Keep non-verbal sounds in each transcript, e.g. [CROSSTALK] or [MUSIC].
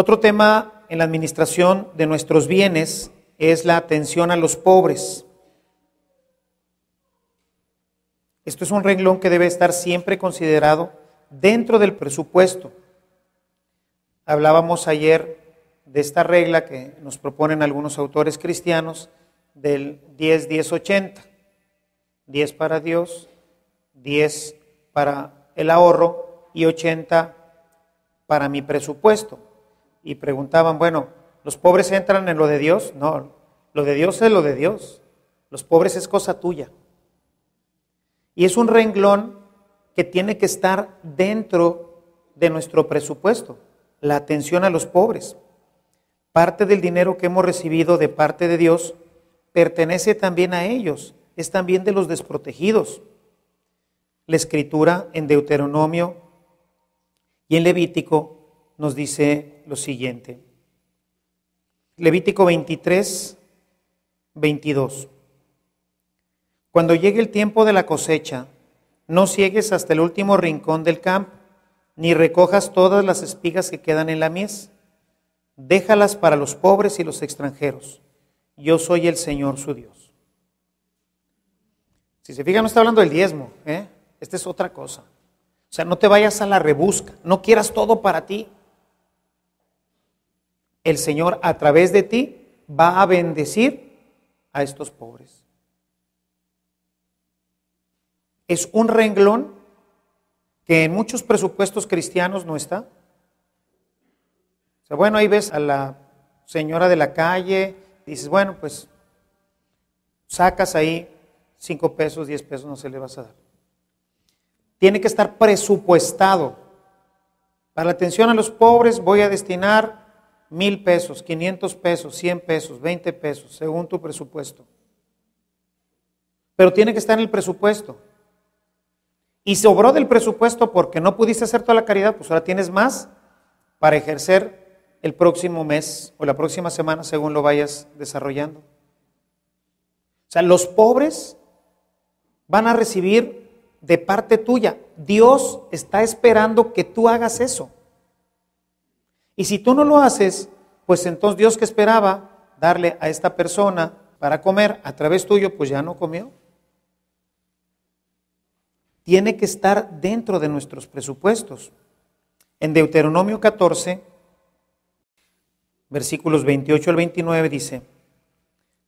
Otro tema en la administración de nuestros bienes es la atención a los pobres. Esto es un renglón que debe estar siempre considerado dentro del presupuesto. Hablábamos ayer de esta regla que nos proponen algunos autores cristianos del 10-10-80. 10 para Dios, 10 para el ahorro y 80 para mi presupuesto y preguntaban, bueno, ¿los pobres entran en lo de Dios? No, lo de Dios es lo de Dios. Los pobres es cosa tuya. Y es un renglón que tiene que estar dentro de nuestro presupuesto, la atención a los pobres. Parte del dinero que hemos recibido de parte de Dios pertenece también a ellos, es también de los desprotegidos. La escritura en Deuteronomio y en Levítico nos dice lo siguiente. Levítico 23, 22. Cuando llegue el tiempo de la cosecha, no ciegues hasta el último rincón del campo, ni recojas todas las espigas que quedan en la mies. Déjalas para los pobres y los extranjeros. Yo soy el Señor su Dios. Si se fijan, no está hablando del diezmo. ¿eh? Esta es otra cosa. O sea, no te vayas a la rebusca. No quieras todo para ti el Señor a través de ti va a bendecir a estos pobres. Es un renglón que en muchos presupuestos cristianos no está. bueno, ahí ves a la señora de la calle, dices, bueno, pues sacas ahí cinco pesos, diez pesos, no se le vas a dar. Tiene que estar presupuestado. Para la atención a los pobres voy a destinar mil pesos, 500 pesos, 100 pesos, 20 pesos, según tu presupuesto. Pero tiene que estar en el presupuesto. Y sobró del presupuesto porque no pudiste hacer toda la caridad, pues ahora tienes más para ejercer el próximo mes o la próxima semana según lo vayas desarrollando. O sea, los pobres van a recibir de parte tuya. Dios está esperando que tú hagas eso. Y si tú no lo haces, pues entonces Dios que esperaba darle a esta persona para comer a través tuyo, pues ya no comió. Tiene que estar dentro de nuestros presupuestos. En Deuteronomio 14, versículos 28 al 29 dice,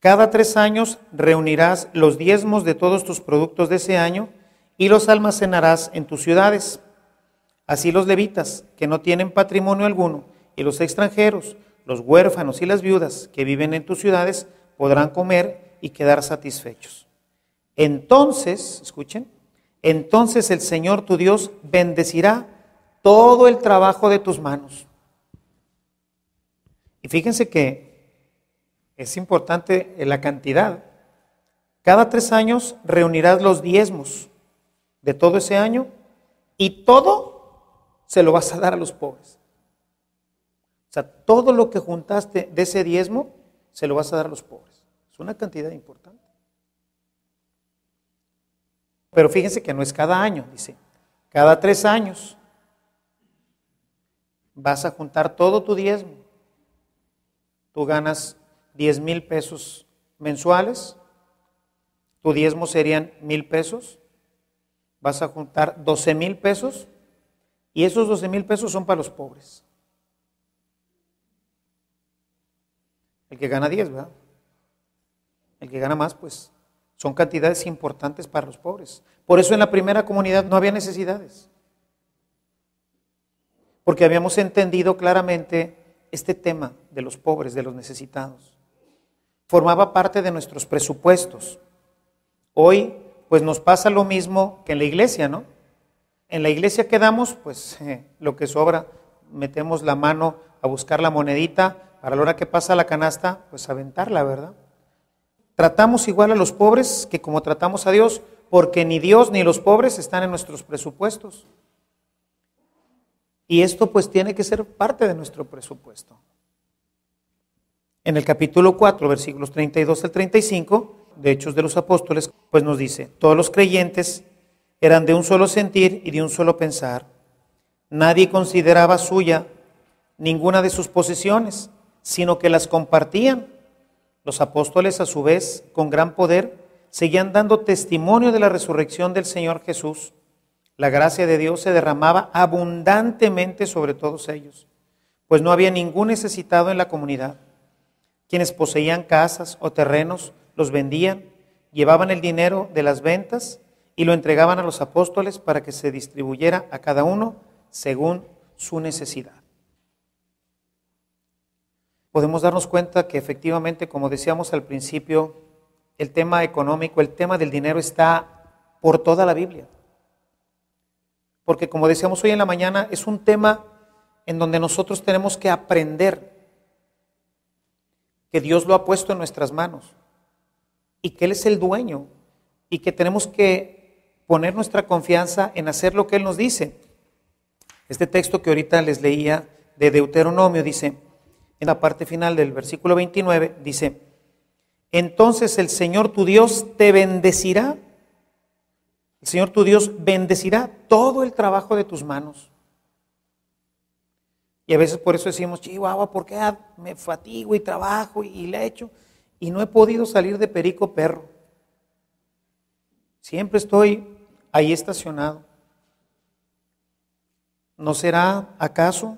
Cada tres años reunirás los diezmos de todos tus productos de ese año y los almacenarás en tus ciudades. Así los levitas, que no tienen patrimonio alguno, y los extranjeros, los huérfanos y las viudas que viven en tus ciudades podrán comer y quedar satisfechos. Entonces, escuchen, entonces el Señor tu Dios bendecirá todo el trabajo de tus manos. Y fíjense que es importante la cantidad. Cada tres años reunirás los diezmos de todo ese año y todo se lo vas a dar a los pobres. O sea, todo lo que juntaste de ese diezmo se lo vas a dar a los pobres. Es una cantidad importante. Pero fíjense que no es cada año, dice. Cada tres años vas a juntar todo tu diezmo. Tú ganas 10 mil pesos mensuales. Tu diezmo serían mil pesos. Vas a juntar 12 mil pesos. Y esos 12 mil pesos son para los pobres. el que gana 10, ¿verdad? El que gana más, pues son cantidades importantes para los pobres. Por eso en la primera comunidad no había necesidades. Porque habíamos entendido claramente este tema de los pobres, de los necesitados. Formaba parte de nuestros presupuestos. Hoy, pues nos pasa lo mismo que en la iglesia, ¿no? En la iglesia quedamos, pues [LAUGHS] lo que sobra, metemos la mano a buscar la monedita para la hora que pasa la canasta, pues aventarla, ¿verdad? Tratamos igual a los pobres que como tratamos a Dios, porque ni Dios ni los pobres están en nuestros presupuestos. Y esto pues tiene que ser parte de nuestro presupuesto. En el capítulo 4, versículos 32 al 35, de Hechos de los Apóstoles, pues nos dice, todos los creyentes eran de un solo sentir y de un solo pensar. Nadie consideraba suya ninguna de sus posesiones sino que las compartían. Los apóstoles, a su vez, con gran poder, seguían dando testimonio de la resurrección del Señor Jesús. La gracia de Dios se derramaba abundantemente sobre todos ellos, pues no había ningún necesitado en la comunidad. Quienes poseían casas o terrenos los vendían, llevaban el dinero de las ventas y lo entregaban a los apóstoles para que se distribuyera a cada uno según su necesidad podemos darnos cuenta que efectivamente, como decíamos al principio, el tema económico, el tema del dinero está por toda la Biblia. Porque como decíamos hoy en la mañana, es un tema en donde nosotros tenemos que aprender que Dios lo ha puesto en nuestras manos y que Él es el dueño y que tenemos que poner nuestra confianza en hacer lo que Él nos dice. Este texto que ahorita les leía de Deuteronomio dice, en la parte final del versículo 29, dice, entonces el Señor tu Dios te bendecirá. El Señor tu Dios bendecirá todo el trabajo de tus manos. Y a veces por eso decimos, Chihuahua, ¿por qué me fatigo y trabajo y, le he hecho? Y no he podido salir de perico perro. Siempre estoy ahí estacionado. ¿No será acaso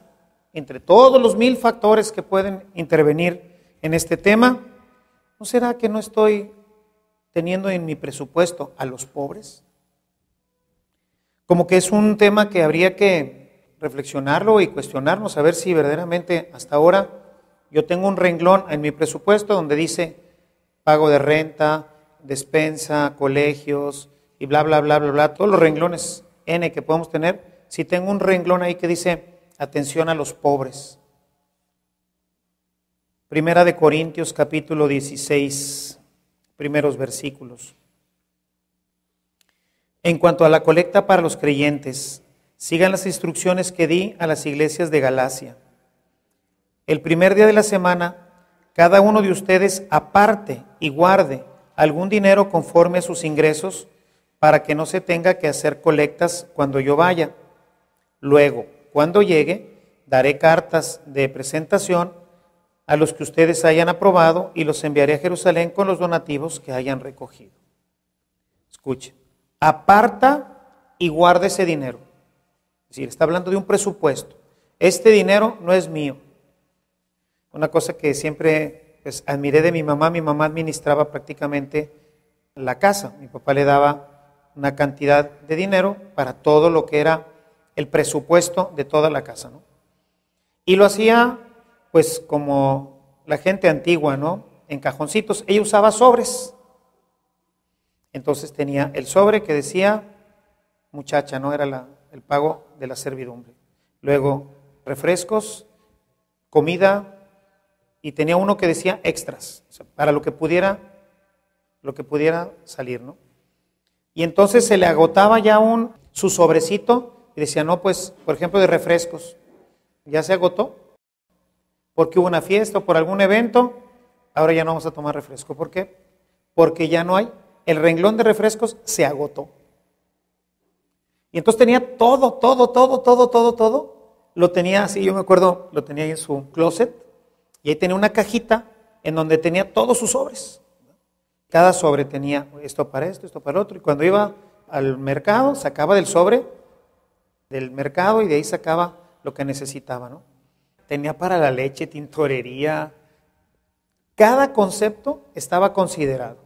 entre todos los mil factores que pueden intervenir en este tema, ¿no será que no estoy teniendo en mi presupuesto a los pobres? Como que es un tema que habría que reflexionarlo y cuestionarnos, a ver si verdaderamente hasta ahora yo tengo un renglón en mi presupuesto donde dice pago de renta, despensa, colegios y bla, bla, bla, bla, bla, todos los renglones N que podemos tener. Si tengo un renglón ahí que dice atención a los pobres. Primera de Corintios capítulo 16, primeros versículos. En cuanto a la colecta para los creyentes, sigan las instrucciones que di a las iglesias de Galacia. El primer día de la semana, cada uno de ustedes aparte y guarde algún dinero conforme a sus ingresos para que no se tenga que hacer colectas cuando yo vaya. Luego, cuando llegue, daré cartas de presentación a los que ustedes hayan aprobado y los enviaré a Jerusalén con los donativos que hayan recogido. Escuche, aparta y guarde ese dinero. Es decir, está hablando de un presupuesto. Este dinero no es mío. Una cosa que siempre pues, admiré de mi mamá, mi mamá administraba prácticamente la casa. Mi papá le daba una cantidad de dinero para todo lo que era el presupuesto de toda la casa, Y lo hacía, pues, como la gente antigua, ¿no? En cajoncitos. Ella usaba sobres. Entonces tenía el sobre que decía muchacha, ¿no? Era el pago de la servidumbre. Luego, refrescos, comida, y tenía uno que decía extras, para lo que pudiera, lo que pudiera salir, ¿no? Y entonces se le agotaba ya un su sobrecito y decía, no, pues, por ejemplo, de refrescos, ya se agotó, porque hubo una fiesta o por algún evento, ahora ya no vamos a tomar refresco. ¿Por qué? Porque ya no hay. El renglón de refrescos se agotó. Y entonces tenía todo, todo, todo, todo, todo, todo. Lo tenía así, yo me acuerdo, lo tenía ahí en su closet. Y ahí tenía una cajita en donde tenía todos sus sobres. Cada sobre tenía esto para esto, esto para otro. Y cuando iba al mercado, sacaba del sobre del mercado y de ahí sacaba lo que necesitaba, ¿no? Tenía para la leche, tintorería. Cada concepto estaba considerado.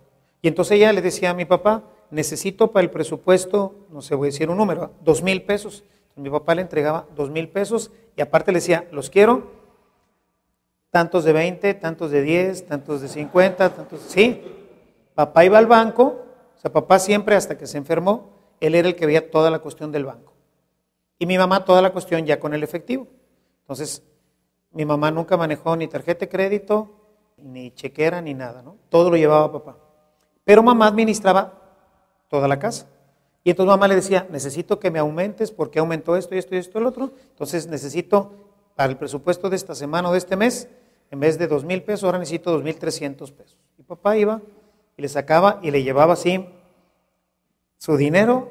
Y entonces ella le decía a mi papá, necesito para el presupuesto, no sé, voy a decir un número, ¿eh? dos mil pesos. mi papá le entregaba dos mil pesos y aparte le decía, los quiero, tantos de 20, tantos de 10, tantos de 50, tantos... Sí, papá iba al banco, o sea, papá siempre hasta que se enfermó, él era el que veía toda la cuestión del banco. Y mi mamá toda la cuestión ya con el efectivo. Entonces, mi mamá nunca manejó ni tarjeta de crédito, ni chequera, ni nada, ¿no? Todo lo llevaba papá. Pero mamá administraba toda la casa. Y entonces mamá le decía, necesito que me aumentes porque aumentó esto y esto y esto y el otro. Entonces necesito para el presupuesto de esta semana o de este mes, en vez de dos mil pesos, ahora necesito dos mil trescientos pesos. Y papá iba y le sacaba y le llevaba así su dinero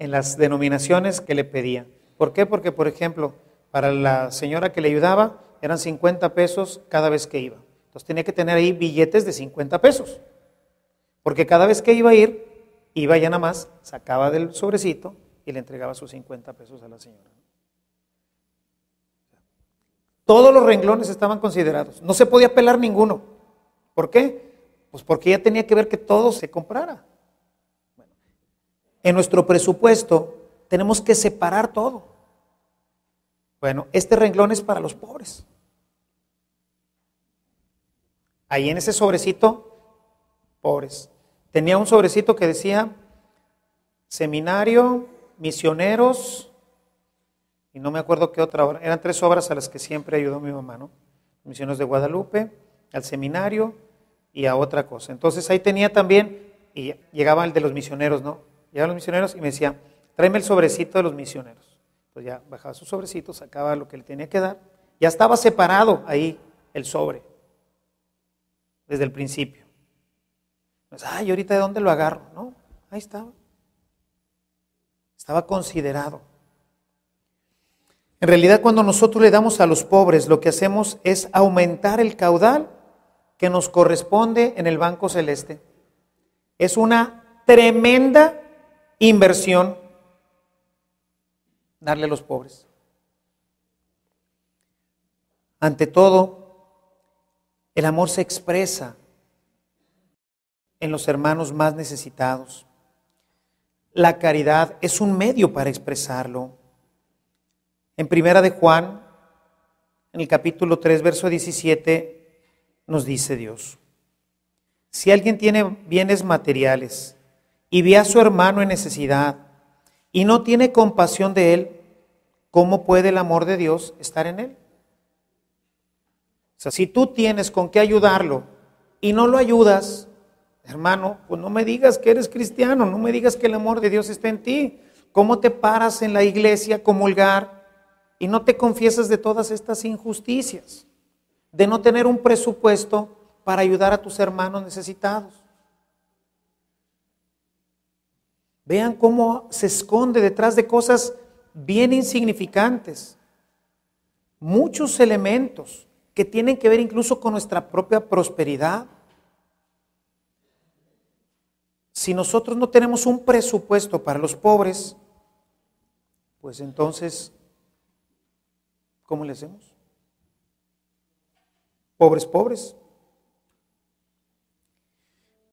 en las denominaciones que le pedía. ¿Por qué? Porque, por ejemplo, para la señora que le ayudaba eran 50 pesos cada vez que iba. Entonces tenía que tener ahí billetes de 50 pesos. Porque cada vez que iba a ir, iba ya nada más, sacaba del sobrecito y le entregaba sus 50 pesos a la señora. Todos los renglones estaban considerados. No se podía pelar ninguno. ¿Por qué? Pues porque ella tenía que ver que todo se comprara en nuestro presupuesto tenemos que separar todo. Bueno, este renglón es para los pobres. Ahí en ese sobrecito, pobres. Tenía un sobrecito que decía seminario, misioneros, y no me acuerdo qué otra obra. Eran tres obras a las que siempre ayudó mi mamá, ¿no? Misiones de Guadalupe, al seminario y a otra cosa. Entonces ahí tenía también, y llegaba el de los misioneros, ¿no? a los misioneros y me decía, tráeme el sobrecito de los misioneros. Pues ya bajaba su sobrecito, sacaba lo que le tenía que dar. Ya estaba separado ahí el sobre, desde el principio. Pues, ay, ahorita de dónde lo agarro, ¿no? Ahí estaba. Estaba considerado. En realidad, cuando nosotros le damos a los pobres, lo que hacemos es aumentar el caudal que nos corresponde en el Banco Celeste. Es una tremenda inversión, darle a los pobres. Ante todo, el amor se expresa en los hermanos más necesitados. La caridad es un medio para expresarlo. En Primera de Juan, en el capítulo 3, verso 17, nos dice Dios, si alguien tiene bienes materiales y ve a su hermano en necesidad y no tiene compasión de él, ¿cómo puede el amor de Dios estar en él? O sea, si tú tienes con qué ayudarlo y no lo ayudas, hermano, pues no me digas que eres cristiano, no me digas que el amor de Dios está en ti. ¿Cómo te paras en la iglesia a comulgar y no te confiesas de todas estas injusticias? De no tener un presupuesto para ayudar a tus hermanos necesitados. Vean cómo se esconde detrás de cosas bien insignificantes. Muchos elementos que tienen que ver incluso con nuestra propia prosperidad. Si nosotros no tenemos un presupuesto para los pobres, pues entonces, ¿cómo le hacemos? Pobres, pobres.